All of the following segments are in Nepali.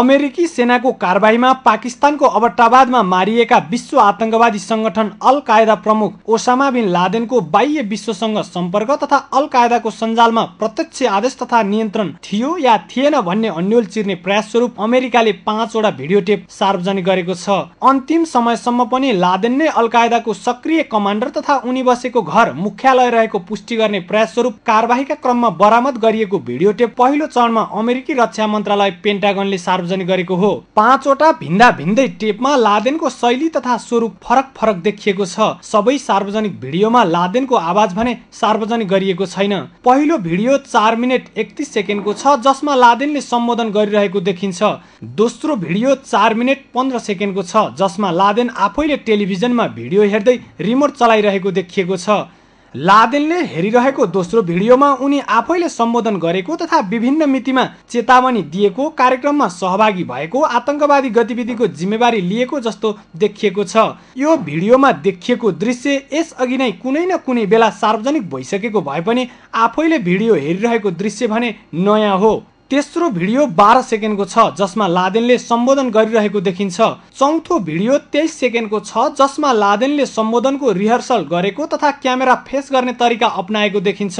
अमेरिकी सेनाको कारवाहीमा पाकिस्तानको अबट्टाबादमा मारिएका विश्व आतंकवादी संगठन अल कायदा प्रमुख ओसामा बिन लादेनको बाह्य विश्वसँग सम्पर्क तथा अल कायदाको सञ्जालमा प्रत्यक्ष आदेश तथा नियन्त्रण थियो या थिएन भन्ने अन्यल चिर्ने प्रयास स्वरूप अमेरिकाले पाँचवटा भिडियो टेप सार्वजनिक गरेको छ अन्तिम समयसम्म पनि लादेन नै अल कायदाको सक्रिय कमान्डर तथा उनी बसेको घर मुख्यालय रहेको पुष्टि गर्ने प्रयास स्वरूप कारवाहीका क्रममा बरामद गरिएको भिडियो टेप पहिलो चरणमा अमेरिकी रक्षा मन्त्रालय पेन्टागनले सार्वजनिक सार्वजनिक गरेको हो पाँचवटा भिन्दा भिन्दै टेपमा लादेनको शैली तथा स्वरूप फरक फरक देखिएको छ सबै सार्वजनिक भिडियोमा लादेनको आवाज भने सार्वजनिक गरिएको छैन पहिलो भिडियो चार मिनट एकतिस सेकेन्डको छ जसमा लादेनले सम्बोधन गरिरहेको देखिन्छ दोस्रो भिडियो चार मिनट पन्ध्र सेकेन्डको छ जसमा लादेन आफैले टेलिभिजनमा भिडियो हेर्दै रिमोट चलाइरहेको देखिएको छ लादेनले हेरिरहेको दोस्रो भिडियोमा उनी आफैले सम्बोधन गरेको तथा विभिन्न मितिमा चेतावनी दिएको कार्यक्रममा सहभागी भएको आतंकवादी गतिविधिको जिम्मेवारी लिएको जस्तो देखिएको छ यो भिडियोमा देखिएको दृश्य यसअघि नै कुनै न कुनै बेला सार्वजनिक भइसकेको भए पनि आफैले भिडियो हेरिरहेको दृश्य भने नयाँ हो तेस्रो भिडियो बाह्र सेकेन्डको छ जसमा लादेनले सम्बोधन गरिरहेको देखिन्छ चौथो भिडियो तेइस सेकेन्डको छ जसमा लादेनले सम्बोधनको रिहर्सल गरेको तथा क्यामेरा फेस गर्ने तरिका अप्नाएको देखिन्छ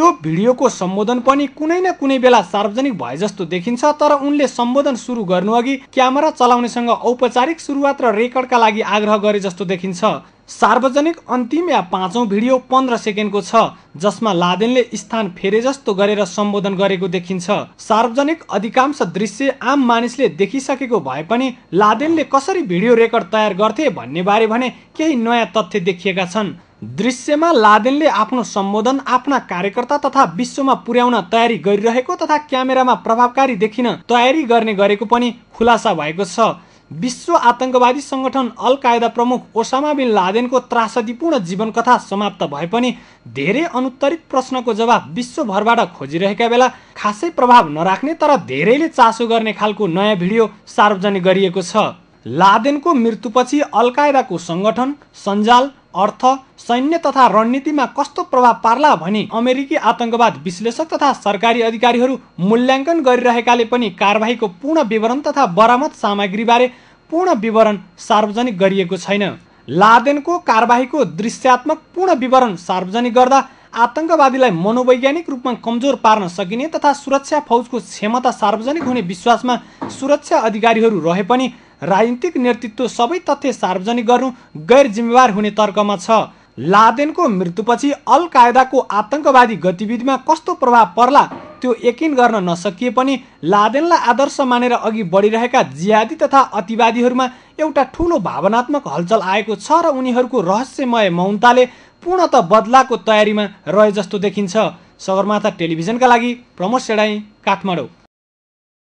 यो भिडियोको सम्बोधन पनि कुनै न कुनै बेला सार्वजनिक भए जस्तो देखिन्छ तर उनले सम्बोधन सुरु गर्नु अघि क्यामेरा चलाउनेसँग औपचारिक सुरुवात र रेकर्डका लागि आग्रह गरे जस्तो देखिन्छ सार्वजनिक अन्तिम या पाँचौँ भिडियो पन्ध्र सेकेन्डको छ जसमा लादेनले स्थान फेरे जस्तो गरेर सम्बोधन गरेको देखिन्छ सार्वजनिक अधिकांश दृश्य आम मानिसले देखिसकेको भए पनि लादेनले कसरी भिडियो रेकर्ड तयार गर्थे भन्ने बारे भने केही नयाँ तथ्य देखिएका छन् दृश्यमा लादेनले आफ्नो सम्बोधन आफ्ना कार्यकर्ता तथा विश्वमा पुर्याउन तयारी गरिरहेको तथा क्यामेरामा प्रभावकारी देखिन तयारी गर्ने गरेको पनि खुलासा भएको छ विश्व आतंकवादी सङ्गठन अल कायदा प्रमुख ओसामा बिन लादेनको त्रासदीपूर्ण जीवन जीवनकथा समाप्त भए पनि धेरै अनुत्तरित प्रश्नको जवाब विश्वभरबाट खोजिरहेका बेला खासै प्रभाव नराख्ने तर धेरैले चासो गर्ने खालको नयाँ भिडियो सार्वजनिक गरिएको छ लादेनको मृत्युपछि अल कायदाको सङ्गठन सञ्जाल अर्थ सैन्य तथा रणनीतिमा कस्तो प्रभाव पार्ला भनी अमेरिकी आतंकवाद विश्लेषक तथा सरकारी अधिकारीहरू मूल्याङ्कन गरिरहेकाले पनि कारवाहीको पूर्ण विवरण तथा बरामद सामग्रीबारे पूर्ण विवरण सार्वजनिक गरिएको छैन लादेनको कारवाहीको दृश्यात्मक पूर्ण विवरण सार्वजनिक गर्दा आतङ्कवादीलाई मनोवैज्ञानिक रूपमा कमजोर पार्न सकिने तथा सुरक्षा फौजको क्षमता सार्वजनिक हुने विश्वासमा सुरक्षा अधिकारीहरू रहे पनि राजनीतिक नेतृत्व सबै तथ्य सार्वजनिक गर्नु गैर जिम्मेवार हुने तर्कमा छ लादेनको मृत्युपछि अल कायदाको आतङ्कवादी गतिविधिमा कस्तो प्रभाव पर्ला त्यो यकिन गर्न नसकिए पनि लादेनलाई आदर्श मानेर अघि बढिरहेका जियादी तथा अतिवादीहरूमा एउटा ठुलो भावनात्मक हलचल आएको छ र उनीहरूको रहस्यमय मौनताले पूर्णत बदलाको तयारीमा रहे जस्तो देखिन्छ सगरमाथा टेलिभिजनका लागि प्रमोद सेडाई काठमाडौँ